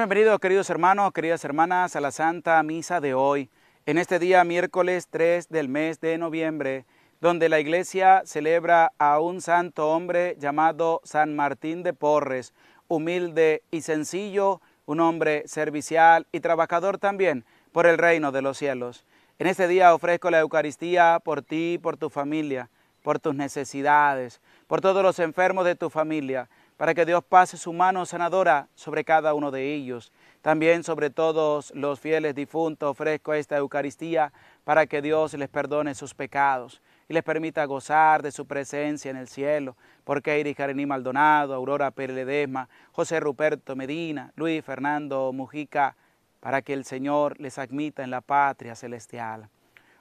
bienvenidos, queridos hermanos, queridas hermanas, a la Santa Misa de hoy, en este día miércoles 3 del mes de noviembre, donde la Iglesia celebra a un santo hombre llamado San Martín de Porres, humilde y sencillo, un hombre servicial y trabajador también por el reino de los cielos. En este día ofrezco la Eucaristía por ti, por tu familia, por tus necesidades, por todos los enfermos de tu familia, para que Dios pase su mano sanadora sobre cada uno de ellos. También sobre todos los fieles difuntos ofrezco esta Eucaristía para que Dios les perdone sus pecados y les permita gozar de su presencia en el cielo, por Keiri Jarení Maldonado, Aurora Ledesma, José Ruperto Medina, Luis Fernando Mujica, para que el Señor les admita en la patria celestial.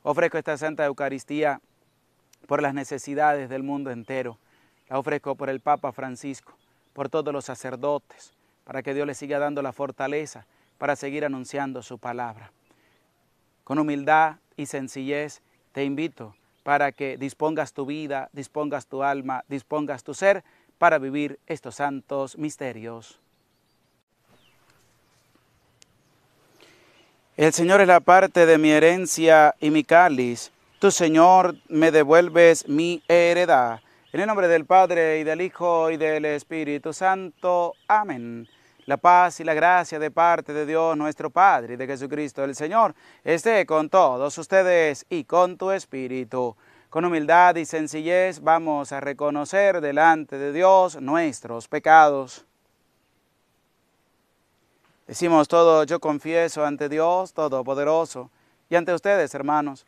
Ofrezco esta Santa Eucaristía por las necesidades del mundo entero. La ofrezco por el Papa Francisco, por todos los sacerdotes, para que Dios les siga dando la fortaleza para seguir anunciando su palabra. Con humildad y sencillez te invito para que dispongas tu vida, dispongas tu alma, dispongas tu ser para vivir estos santos misterios. El Señor es la parte de mi herencia y mi cáliz. Tu Señor me devuelves mi heredad. En el nombre del Padre, y del Hijo, y del Espíritu Santo. Amén. La paz y la gracia de parte de Dios nuestro Padre y de Jesucristo el Señor esté con todos ustedes y con tu Espíritu. Con humildad y sencillez vamos a reconocer delante de Dios nuestros pecados. Decimos todo, yo confieso ante Dios Todopoderoso y ante ustedes, hermanos,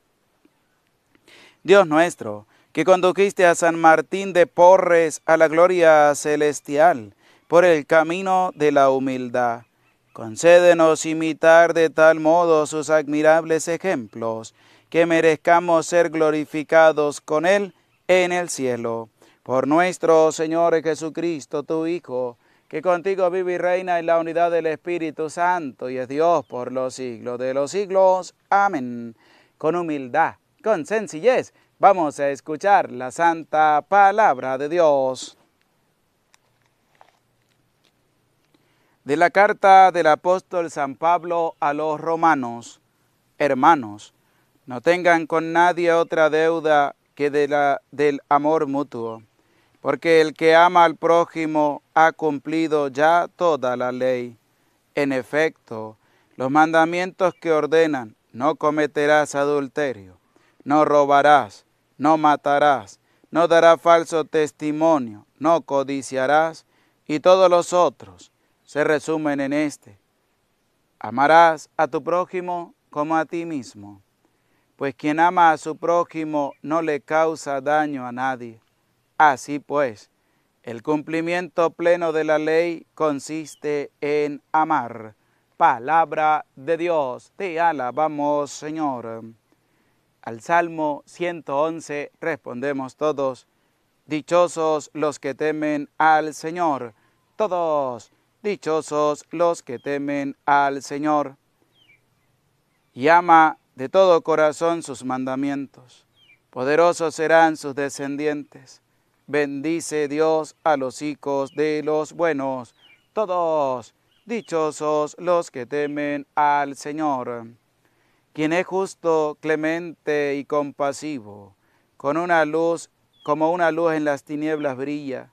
Dios nuestro, que condujiste a San Martín de Porres a la gloria celestial por el camino de la humildad. Concédenos imitar de tal modo sus admirables ejemplos, que merezcamos ser glorificados con Él en el cielo. Por nuestro Señor Jesucristo, tu Hijo, que contigo vive y reina en la unidad del Espíritu Santo y es Dios por los siglos de los siglos. Amén. Con humildad con sencillez. Vamos a escuchar la santa palabra de Dios. De la carta del apóstol San Pablo a los romanos, hermanos, no tengan con nadie otra deuda que de la, del amor mutuo, porque el que ama al prójimo ha cumplido ya toda la ley. En efecto, los mandamientos que ordenan, no cometerás adulterio no robarás, no matarás, no darás falso testimonio, no codiciarás, y todos los otros se resumen en este. Amarás a tu prójimo como a ti mismo, pues quien ama a su prójimo no le causa daño a nadie. Así pues, el cumplimiento pleno de la ley consiste en amar. Palabra de Dios, te alabamos Señor. Al Salmo 111 respondemos todos, Dichosos los que temen al Señor, todos, dichosos los que temen al Señor. Y ama de todo corazón sus mandamientos, poderosos serán sus descendientes. Bendice Dios a los hijos de los buenos, todos, dichosos los que temen al Señor quien es justo, clemente y compasivo, con una luz como una luz en las tinieblas brilla,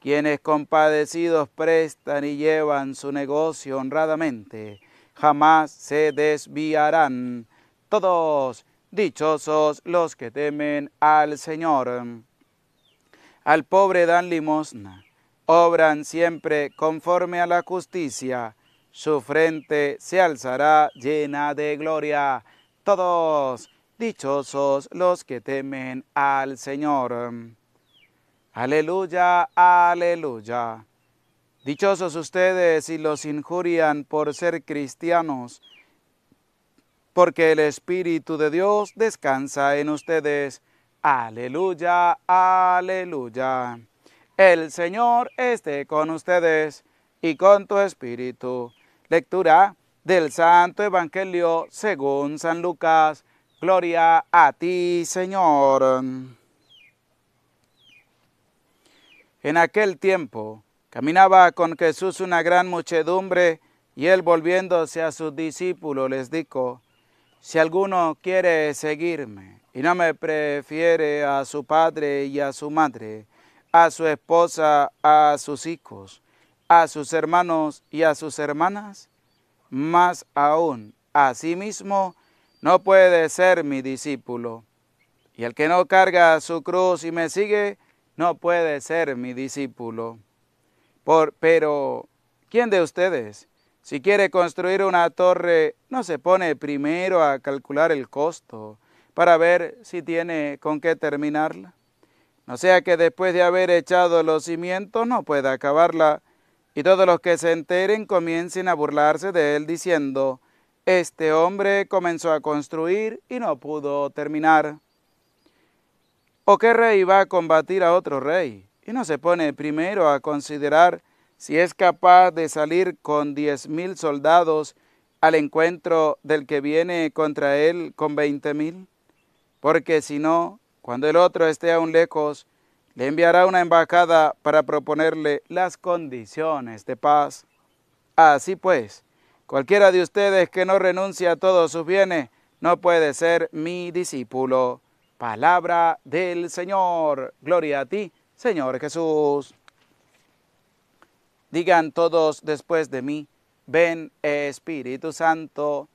quienes compadecidos prestan y llevan su negocio honradamente, jamás se desviarán. Todos dichosos los que temen al Señor. Al pobre dan limosna, obran siempre conforme a la justicia, su frente se alzará llena de gloria. Todos dichosos los que temen al Señor. Aleluya, aleluya. Dichosos ustedes si los injurian por ser cristianos, porque el Espíritu de Dios descansa en ustedes. Aleluya, aleluya. El Señor esté con ustedes y con tu espíritu. Lectura del Santo Evangelio según San Lucas. Gloria a ti, Señor. En aquel tiempo caminaba con Jesús una gran muchedumbre y él volviéndose a sus discípulos les dijo, si alguno quiere seguirme y no me prefiere a su padre y a su madre, a su esposa, a sus hijos, a sus hermanos y a sus hermanas? Más aún, a sí mismo no puede ser mi discípulo. Y el que no carga su cruz y me sigue, no puede ser mi discípulo. Por, pero, ¿quién de ustedes, si quiere construir una torre, no se pone primero a calcular el costo para ver si tiene con qué terminarla? No sea que después de haber echado los cimientos no pueda acabarla y todos los que se enteren comiencen a burlarse de él diciendo, este hombre comenzó a construir y no pudo terminar. ¿O qué rey va a combatir a otro rey y no se pone primero a considerar si es capaz de salir con diez mil soldados al encuentro del que viene contra él con veinte mil? Porque si no, cuando el otro esté aún lejos, le enviará una embajada para proponerle las condiciones de paz. Así pues, cualquiera de ustedes que no renuncie a todos sus bienes no puede ser mi discípulo. Palabra del Señor. Gloria a ti, Señor Jesús. Digan todos después de mí, ven Espíritu Santo,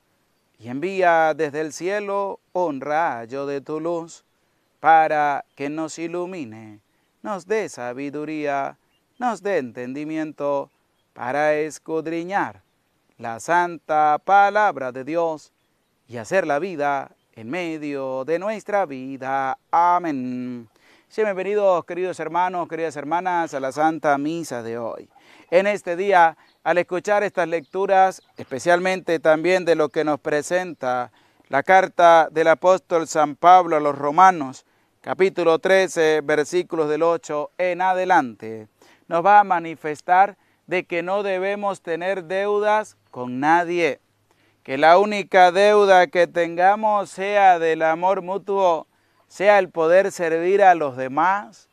y envía desde el cielo un rayo de tu luz para que nos ilumine nos dé sabiduría, nos dé entendimiento para escudriñar la santa palabra de Dios y hacer la vida en medio de nuestra vida. Amén. bienvenidos, queridos hermanos, queridas hermanas, a la Santa Misa de hoy. En este día, al escuchar estas lecturas, especialmente también de lo que nos presenta la carta del apóstol San Pablo a los romanos, capítulo 13, versículos del 8 en adelante, nos va a manifestar de que no debemos tener deudas con nadie, que la única deuda que tengamos sea del amor mutuo, sea el poder servir a los demás.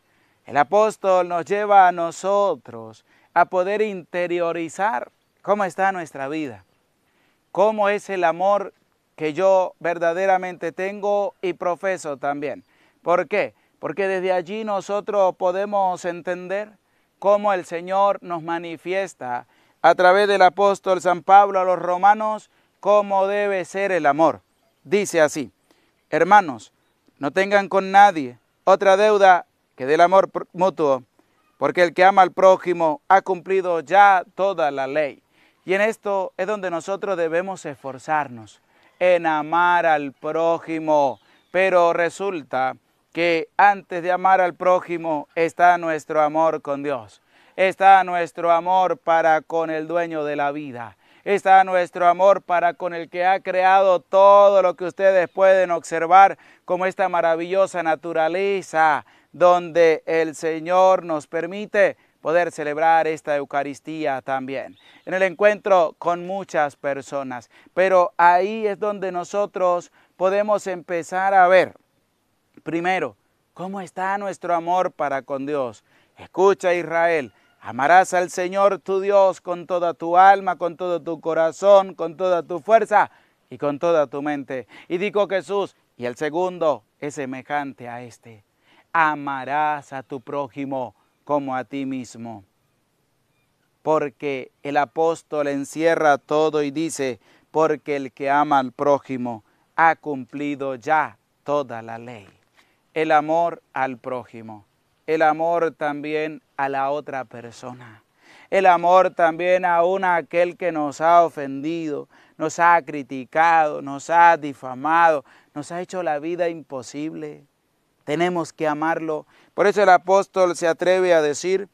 El apóstol nos lleva a nosotros a poder interiorizar cómo está nuestra vida, cómo es el amor que yo verdaderamente tengo y profeso también. ¿Por qué? Porque desde allí nosotros podemos entender cómo el Señor nos manifiesta a través del apóstol San Pablo a los romanos cómo debe ser el amor. Dice así, hermanos, no tengan con nadie otra deuda que del amor mutuo, porque el que ama al prójimo ha cumplido ya toda la ley. Y en esto es donde nosotros debemos esforzarnos, en amar al prójimo. Pero resulta que antes de amar al prójimo está nuestro amor con Dios, está nuestro amor para con el dueño de la vida, está nuestro amor para con el que ha creado todo lo que ustedes pueden observar como esta maravillosa naturaleza donde el Señor nos permite poder celebrar esta Eucaristía también, en el encuentro con muchas personas. Pero ahí es donde nosotros podemos empezar a ver Primero, ¿cómo está nuestro amor para con Dios? Escucha Israel, amarás al Señor tu Dios con toda tu alma, con todo tu corazón, con toda tu fuerza y con toda tu mente. Y dijo Jesús, y el segundo es semejante a este, amarás a tu prójimo como a ti mismo. Porque el apóstol encierra todo y dice, porque el que ama al prójimo ha cumplido ya toda la ley el amor al prójimo, el amor también a la otra persona, el amor también a un aquel que nos ha ofendido, nos ha criticado, nos ha difamado, nos ha hecho la vida imposible. Tenemos que amarlo. Por eso el apóstol se atreve a decir,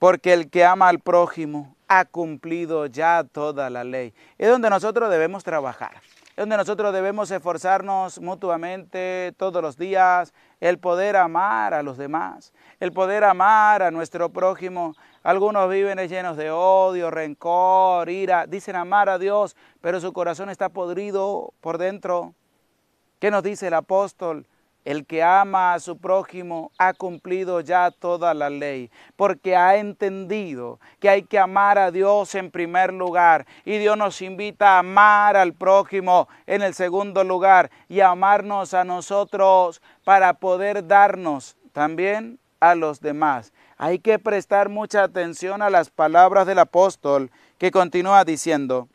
porque el que ama al prójimo ha cumplido ya toda la ley. Es donde nosotros debemos trabajar donde nosotros debemos esforzarnos mutuamente todos los días, el poder amar a los demás, el poder amar a nuestro prójimo. Algunos viven llenos de odio, rencor, ira, dicen amar a Dios, pero su corazón está podrido por dentro. ¿Qué nos dice el apóstol? El que ama a su prójimo ha cumplido ya toda la ley, porque ha entendido que hay que amar a Dios en primer lugar y Dios nos invita a amar al prójimo en el segundo lugar y a amarnos a nosotros para poder darnos también a los demás. Hay que prestar mucha atención a las palabras del apóstol que continúa diciendo,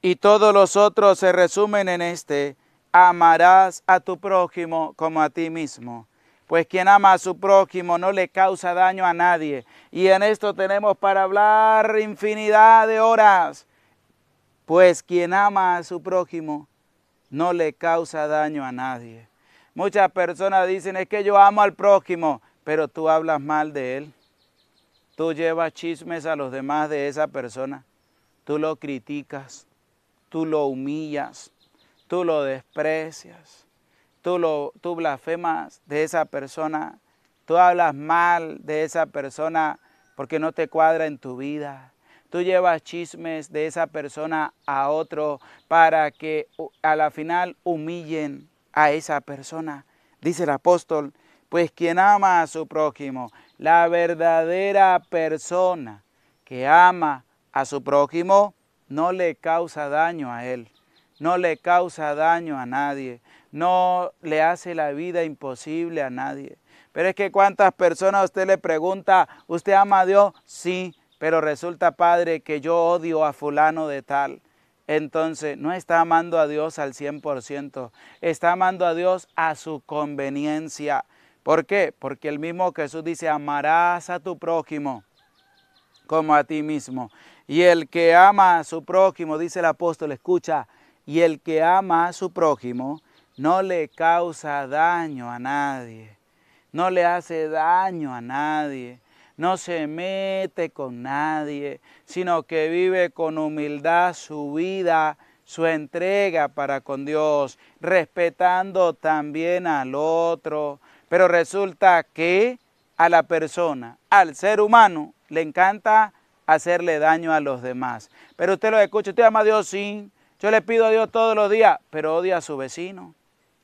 y todos los otros se resumen en este, amarás a tu prójimo como a ti mismo. Pues quien ama a su prójimo no le causa daño a nadie. Y en esto tenemos para hablar infinidad de horas. Pues quien ama a su prójimo no le causa daño a nadie. Muchas personas dicen, es que yo amo al prójimo, pero tú hablas mal de él. Tú llevas chismes a los demás de esa persona. Tú lo criticas, tú lo humillas, tú lo desprecias, tú, lo, tú blasfemas de esa persona, tú hablas mal de esa persona porque no te cuadra en tu vida. Tú llevas chismes de esa persona a otro para que a la final humillen a esa persona. Dice el apóstol, pues quien ama a su prójimo, la verdadera persona que ama a su prójimo, no le causa daño a él no le causa daño a nadie, no le hace la vida imposible a nadie. Pero es que cuántas personas usted le pregunta, ¿usted ama a Dios? Sí, pero resulta, Padre, que yo odio a fulano de tal. Entonces, no está amando a Dios al 100%, está amando a Dios a su conveniencia. ¿Por qué? Porque el mismo Jesús dice, amarás a tu prójimo como a ti mismo. Y el que ama a su prójimo, dice el apóstol, escucha, y el que ama a su prójimo no le causa daño a nadie, no le hace daño a nadie, no se mete con nadie, sino que vive con humildad su vida, su entrega para con Dios, respetando también al otro. Pero resulta que a la persona, al ser humano, le encanta hacerle daño a los demás. Pero usted lo escucha, usted ama a Dios, sin yo le pido a Dios todos los días, pero odia a su vecino.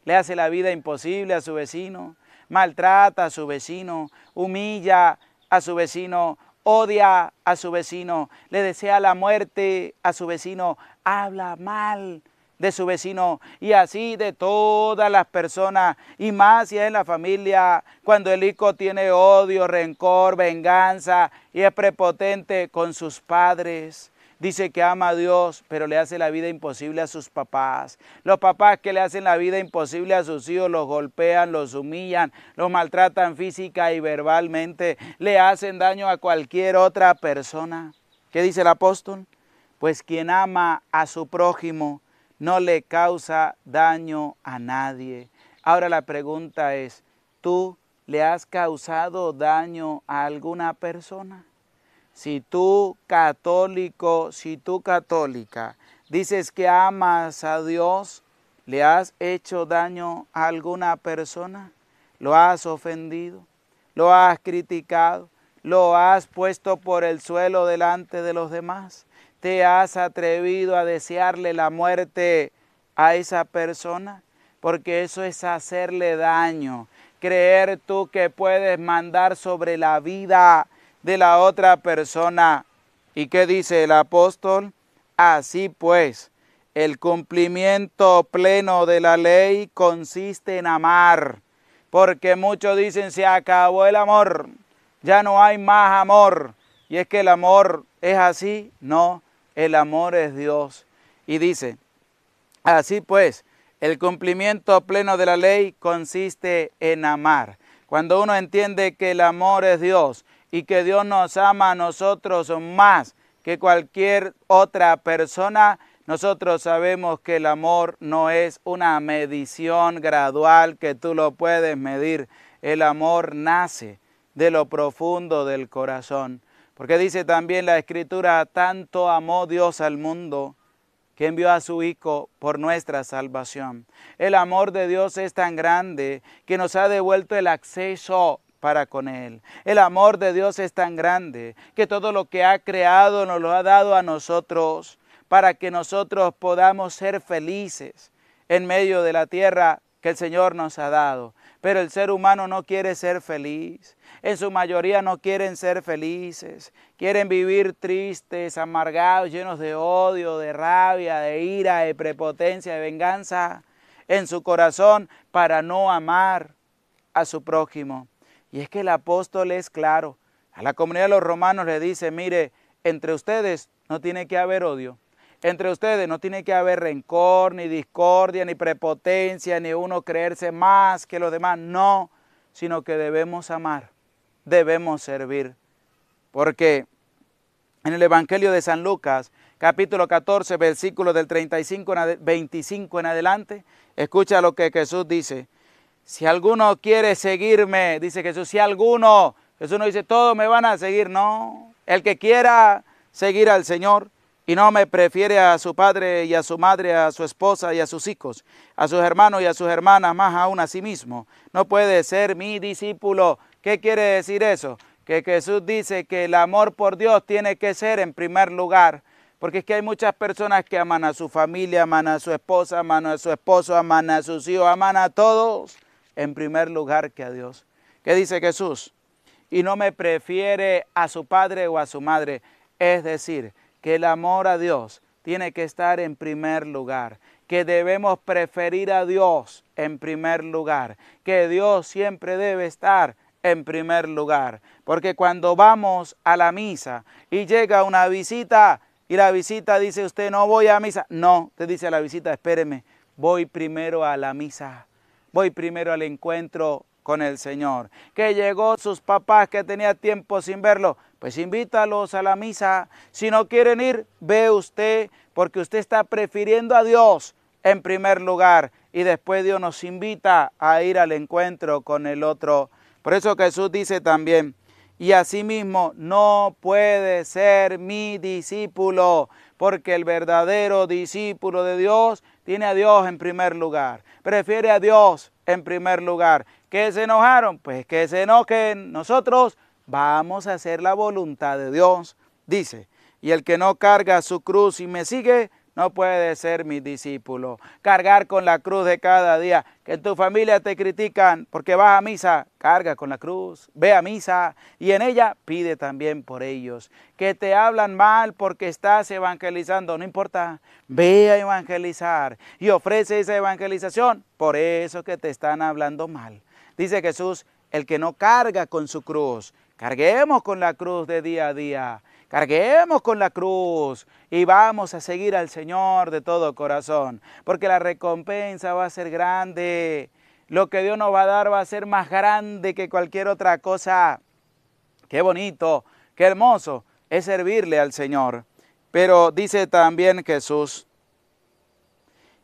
Le hace la vida imposible a su vecino. Maltrata a su vecino. Humilla a su vecino. Odia a su vecino. Le desea la muerte a su vecino. Habla mal de su vecino y así de todas las personas y más si es en la familia cuando el hijo tiene odio, rencor, venganza y es prepotente con sus padres Dice que ama a Dios, pero le hace la vida imposible a sus papás. Los papás que le hacen la vida imposible a sus hijos los golpean, los humillan, los maltratan física y verbalmente, le hacen daño a cualquier otra persona. ¿Qué dice el apóstol? Pues quien ama a su prójimo no le causa daño a nadie. Ahora la pregunta es, ¿tú le has causado daño a alguna persona? Si tú católico, si tú católica, dices que amas a Dios, ¿le has hecho daño a alguna persona? ¿Lo has ofendido? ¿Lo has criticado? ¿Lo has puesto por el suelo delante de los demás? ¿Te has atrevido a desearle la muerte a esa persona? Porque eso es hacerle daño. Creer tú que puedes mandar sobre la vida de la otra persona. ¿Y qué dice el apóstol? Así pues, el cumplimiento pleno de la ley consiste en amar, porque muchos dicen se acabó el amor, ya no hay más amor. Y es que el amor es así, no, el amor es Dios. Y dice, así pues, el cumplimiento pleno de la ley consiste en amar. Cuando uno entiende que el amor es Dios y que Dios nos ama a nosotros más que cualquier otra persona, nosotros sabemos que el amor no es una medición gradual que tú lo puedes medir. El amor nace de lo profundo del corazón. Porque dice también la Escritura, tanto amó Dios al mundo que envió a su Hijo por nuestra salvación. El amor de Dios es tan grande que nos ha devuelto el acceso para con Él. El amor de Dios es tan grande que todo lo que ha creado nos lo ha dado a nosotros para que nosotros podamos ser felices en medio de la tierra que el Señor nos ha dado. Pero el ser humano no quiere ser feliz. En su mayoría no quieren ser felices. Quieren vivir tristes, amargados, llenos de odio, de rabia, de ira, de prepotencia, de venganza en su corazón para no amar a su prójimo. Y es que el apóstol es claro. A la comunidad de los romanos le dice, mire, entre ustedes no tiene que haber odio. Entre ustedes no tiene que haber rencor, ni discordia, ni prepotencia, ni uno creerse más que los demás. No, sino que debemos amar, debemos servir. Porque en el Evangelio de San Lucas, capítulo 14, versículo del 35 25 en adelante, escucha lo que Jesús dice. Si alguno quiere seguirme, dice Jesús, si alguno, Jesús no dice, todos me van a seguir, no. El que quiera seguir al Señor y no me prefiere a su padre y a su madre, a su esposa y a sus hijos, a sus hermanos y a sus hermanas, más aún a sí mismo, no puede ser mi discípulo. ¿Qué quiere decir eso? Que Jesús dice que el amor por Dios tiene que ser en primer lugar. Porque es que hay muchas personas que aman a su familia, aman a su esposa, aman a su esposo, aman a sus hijos, aman a todos en primer lugar que a Dios. ¿Qué dice Jesús? Y no me prefiere a su padre o a su madre. Es decir, que el amor a Dios tiene que estar en primer lugar, que debemos preferir a Dios en primer lugar, que Dios siempre debe estar en primer lugar, porque cuando vamos a la misa y llega una visita y la visita dice usted no voy a misa, no, te dice la visita espéreme, voy primero a la misa voy primero al encuentro con el Señor. Que llegó sus papás que tenía tiempo sin verlo, pues invítalos a la misa. Si no quieren ir, ve usted, porque usted está prefiriendo a Dios en primer lugar y después Dios nos invita a ir al encuentro con el otro. Por eso Jesús dice también, y asimismo no puede ser mi discípulo porque el verdadero discípulo de Dios tiene a Dios en primer lugar, prefiere a Dios en primer lugar. ¿Qué se enojaron? Pues que se enojen. Nosotros vamos a hacer la voluntad de Dios. Dice, y el que no carga su cruz y me sigue, no puedes ser mi discípulo. Cargar con la cruz de cada día. Que en tu familia te critican porque vas a misa, carga con la cruz, ve a misa y en ella pide también por ellos. Que te hablan mal porque estás evangelizando, no importa, ve a evangelizar y ofrece esa evangelización por eso que te están hablando mal. Dice Jesús, el que no carga con su cruz, carguemos con la cruz de día a día. Carguemos con la cruz y vamos a seguir al Señor de todo corazón, porque la recompensa va a ser grande. Lo que Dios nos va a dar va a ser más grande que cualquier otra cosa. Qué bonito, qué hermoso es servirle al Señor. Pero dice también Jesús,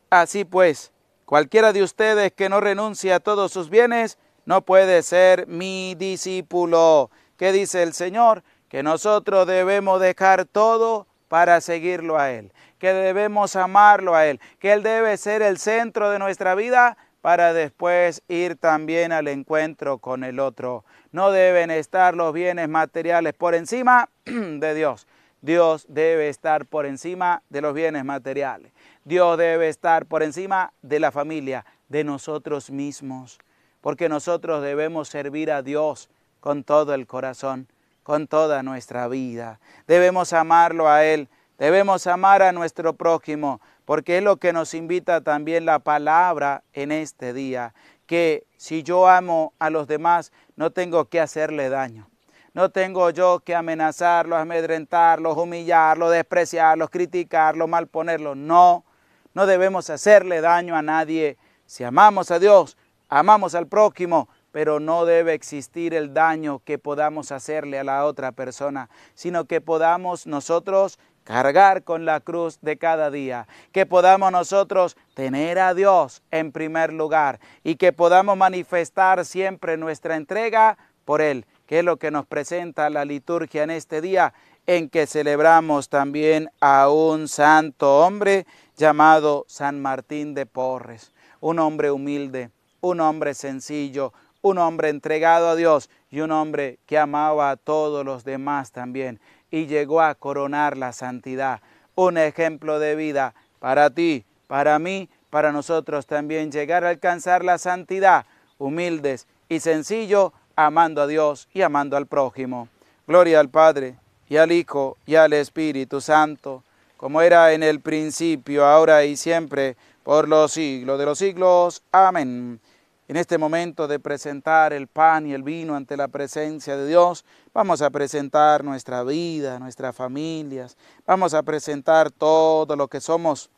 así pues, cualquiera de ustedes que no renuncie a todos sus bienes, no puede ser mi discípulo. ¿Qué dice el Señor? que nosotros debemos dejar todo para seguirlo a Él, que debemos amarlo a Él, que Él debe ser el centro de nuestra vida para después ir también al encuentro con el otro. No deben estar los bienes materiales por encima de Dios. Dios debe estar por encima de los bienes materiales. Dios debe estar por encima de la familia, de nosotros mismos, porque nosotros debemos servir a Dios con todo el corazón con toda nuestra vida. Debemos amarlo a Él, debemos amar a nuestro prójimo, porque es lo que nos invita también la palabra en este día, que si yo amo a los demás, no tengo que hacerle daño. No tengo yo que amenazarlos, amedrentarlos, humillarlos, despreciarlos, criticarlos, malponerlos. No, no debemos hacerle daño a nadie. Si amamos a Dios, amamos al prójimo, pero no debe existir el daño que podamos hacerle a la otra persona, sino que podamos nosotros cargar con la cruz de cada día, que podamos nosotros tener a Dios en primer lugar y que podamos manifestar siempre nuestra entrega por Él, que es lo que nos presenta la liturgia en este día en que celebramos también a un santo hombre llamado San Martín de Porres, un hombre humilde, un hombre sencillo, un hombre entregado a Dios y un hombre que amaba a todos los demás también y llegó a coronar la santidad. Un ejemplo de vida para ti, para mí, para nosotros también llegar a alcanzar la santidad, humildes y sencillo, amando a Dios y amando al prójimo. Gloria al Padre y al Hijo y al Espíritu Santo, como era en el principio, ahora y siempre, por los siglos de los siglos. Amén. En este momento de presentar el pan y el vino ante la presencia de Dios, vamos a presentar nuestra vida, nuestras familias, vamos a presentar todo lo que somos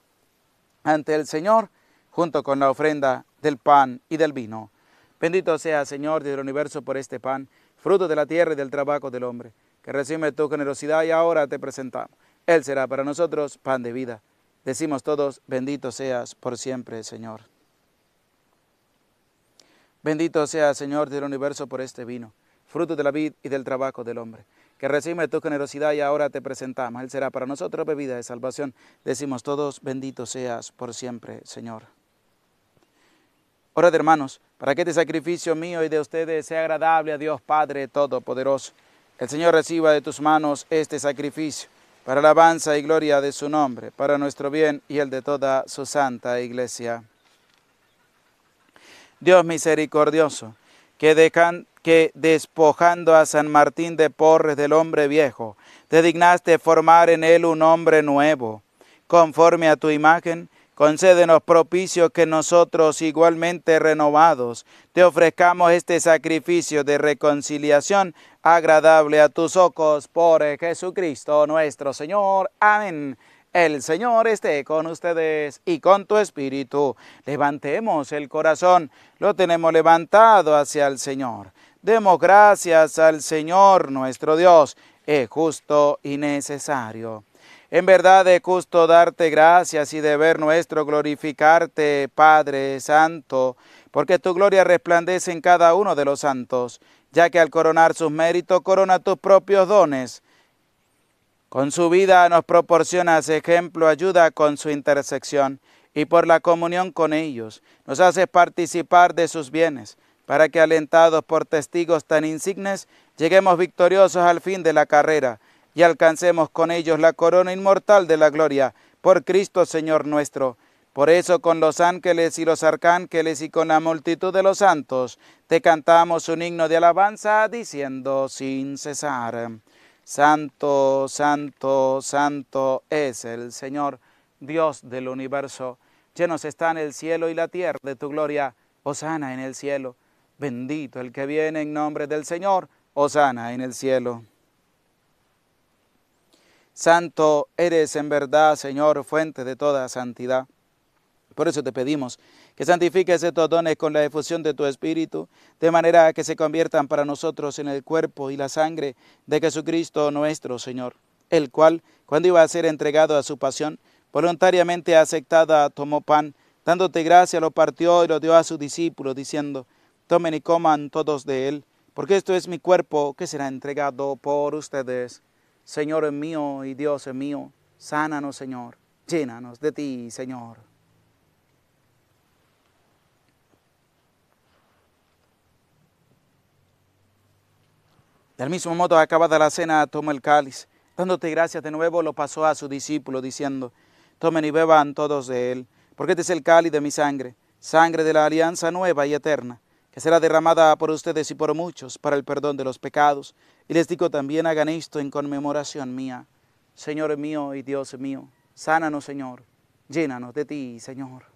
ante el Señor, junto con la ofrenda del pan y del vino. Bendito sea, Señor, del universo por este pan, fruto de la tierra y del trabajo del hombre, que recibe tu generosidad y ahora te presentamos. Él será para nosotros pan de vida. Decimos todos, bendito seas por siempre, Señor. Bendito sea, Señor del universo, por este vino, fruto de la vid y del trabajo del hombre. Que recibe tu generosidad y ahora te presentamos. Él será para nosotros bebida de salvación. Decimos todos, bendito seas por siempre, Señor. de hermanos, para que este sacrificio mío y de ustedes sea agradable a Dios Padre Todopoderoso. El Señor reciba de tus manos este sacrificio para alabanza y gloria de su nombre, para nuestro bien y el de toda su santa iglesia. Dios misericordioso, que, que despojando a San Martín de Porres del hombre viejo, te dignaste formar en él un hombre nuevo. Conforme a tu imagen, concédenos propicio que nosotros, igualmente renovados, te ofrezcamos este sacrificio de reconciliación agradable a tus ojos por Jesucristo nuestro Señor. Amén. El Señor esté con ustedes y con tu espíritu. Levantemos el corazón, lo tenemos levantado hacia el Señor. Demos gracias al Señor nuestro Dios, es justo y necesario. En verdad es justo darte gracias y deber nuestro glorificarte, Padre Santo, porque tu gloria resplandece en cada uno de los santos, ya que al coronar sus méritos corona tus propios dones con su vida nos proporcionas ejemplo, ayuda con su intersección y por la comunión con ellos nos haces participar de sus bienes, para que alentados por testigos tan insignes, lleguemos victoriosos al fin de la carrera y alcancemos con ellos la corona inmortal de la gloria, por Cristo Señor nuestro. Por eso con los ángeles y los arcángeles y con la multitud de los santos, te cantamos un himno de alabanza diciendo sin cesar. Santo, santo, santo es el Señor, Dios del universo. Llenos están el cielo y la tierra de tu gloria. Osana en el cielo. Bendito el que viene en nombre del Señor. Osana en el cielo. Santo eres en verdad, Señor, fuente de toda santidad. Por eso te pedimos que santifiques estos dones con la efusión de tu Espíritu, de manera que se conviertan para nosotros en el cuerpo y la sangre de Jesucristo nuestro Señor, el cual, cuando iba a ser entregado a su pasión, voluntariamente aceptada, ah, tomó pan, dándote gracia, lo partió y lo dio a sus discípulos, diciendo, tomen y coman todos de él, porque esto es mi cuerpo que será entregado por ustedes. Señor mío y Dios mío, sánanos Señor, llénanos de ti, Señor. Del mismo modo, acabada la cena, tomó el cáliz. Dándote gracias de nuevo, lo pasó a su discípulo, diciendo, Tomen y beban todos de él, porque este es el cáliz de mi sangre, sangre de la alianza nueva y eterna, que será derramada por ustedes y por muchos para el perdón de los pecados. Y les digo también, hagan esto en conmemoración mía. Señor mío y Dios mío, sánanos, Señor, llénanos de ti, Señor.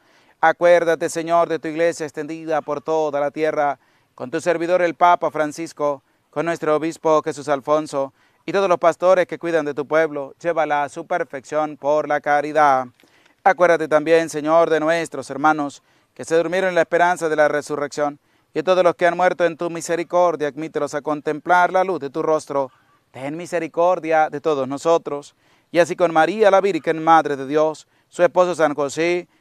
Acuérdate, Señor, de tu iglesia extendida por toda la tierra, con tu servidor el Papa Francisco, con nuestro obispo Jesús Alfonso y todos los pastores que cuidan de tu pueblo. Llévala a su perfección por la caridad. Acuérdate también, Señor, de nuestros hermanos que se durmieron en la esperanza de la resurrección y de todos los que han muerto en tu misericordia. Admítelos a contemplar la luz de tu rostro. Ten misericordia de todos nosotros. Y así con María la Virgen, Madre de Dios, su esposo San José,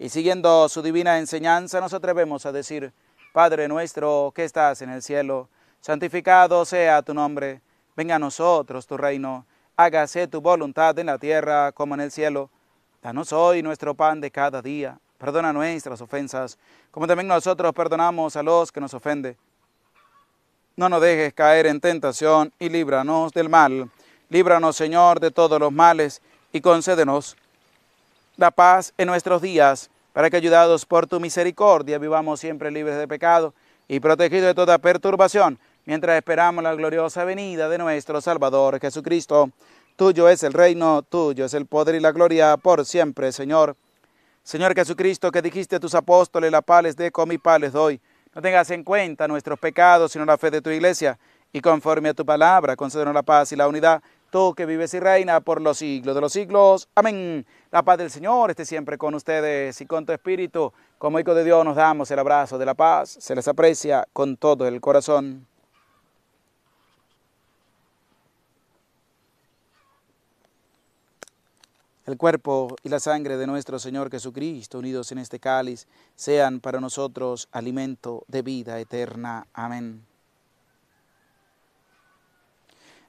y siguiendo su divina enseñanza nos atrevemos a decir, Padre nuestro que estás en el cielo, santificado sea tu nombre, venga a nosotros tu reino, hágase tu voluntad en la tierra como en el cielo. Danos hoy nuestro pan de cada día, perdona nuestras ofensas, como también nosotros perdonamos a los que nos ofenden. No nos dejes caer en tentación y líbranos del mal. Líbranos, Señor, de todos los males y concédenos la paz en nuestros días, para que ayudados por tu misericordia vivamos siempre libres de pecado y protegidos de toda perturbación, mientras esperamos la gloriosa venida de nuestro Salvador Jesucristo. Tuyo es el reino, tuyo es el poder y la gloria por siempre, Señor. Señor Jesucristo, que dijiste a tus apóstoles, la paz les dejo, mi paz les doy. No tengas en cuenta nuestros pecados, sino la fe de tu iglesia. Y conforme a tu palabra, concedernos la paz y la unidad tú que vives y reina por los siglos de los siglos. Amén. La paz del Señor esté siempre con ustedes y con tu espíritu. Como hijo de Dios nos damos el abrazo de la paz. Se les aprecia con todo el corazón. El cuerpo y la sangre de nuestro Señor Jesucristo, unidos en este cáliz, sean para nosotros alimento de vida eterna. Amén.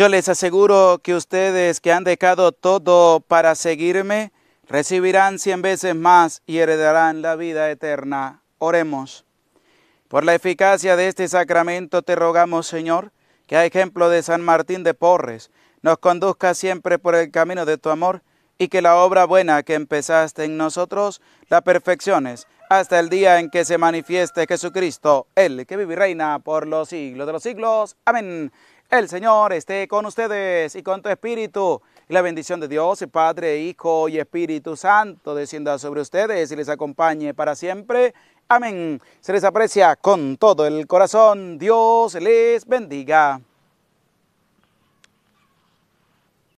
Yo les aseguro que ustedes que han dejado todo para seguirme, recibirán cien veces más y heredarán la vida eterna. Oremos. Por la eficacia de este sacramento te rogamos, Señor, que a ejemplo de San Martín de Porres, nos conduzca siempre por el camino de tu amor y que la obra buena que empezaste en nosotros la perfecciones hasta el día en que se manifieste Jesucristo, el que vive y reina por los siglos de los siglos. Amén. El Señor esté con ustedes y con tu espíritu. Y la bendición de Dios, Padre, Hijo y Espíritu Santo, descienda sobre ustedes y les acompañe para siempre. Amén. Se les aprecia con todo el corazón. Dios les bendiga.